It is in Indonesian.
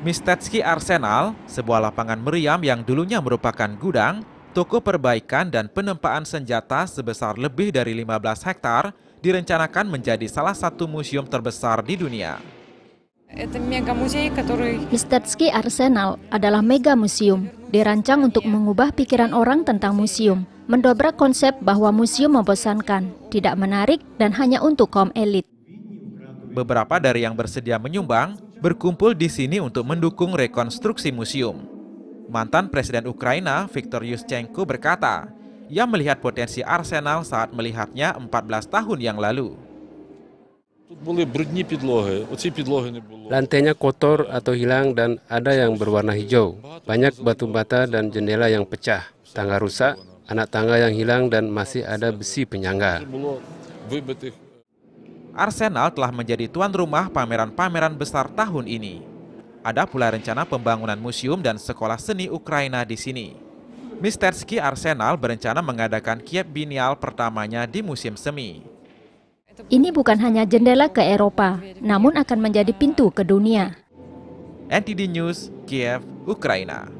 Mistetsky Arsenal, sebuah lapangan meriam yang dulunya merupakan gudang, toko perbaikan dan penempaan senjata sebesar lebih dari 15 hektar direncanakan menjadi salah satu museum terbesar di dunia. Mistetsky Arsenal adalah mega museum, dirancang untuk mengubah pikiran orang tentang museum, mendobrak konsep bahwa museum membosankan, tidak menarik, dan hanya untuk kaum elit. Beberapa dari yang bersedia menyumbang berkumpul di sini untuk mendukung rekonstruksi museum. Mantan Presiden Ukraina Viktor Yushchenko berkata, ia melihat potensi Arsenal saat melihatnya 14 tahun yang lalu. Lantainya kotor atau hilang dan ada yang berwarna hijau. Banyak batu bata dan jendela yang pecah, tangga rusak, anak tangga yang hilang dan masih ada besi penyangga. Arsenal telah menjadi tuan rumah pameran-pameran besar tahun ini. Ada pula rencana pembangunan museum dan sekolah seni Ukraina di sini. Misterski Arsenal berencana mengadakan Kiev Binial pertamanya di musim semi. Ini bukan hanya jendela ke Eropa, namun akan menjadi pintu ke dunia. NTD News, Kiev, Ukraina.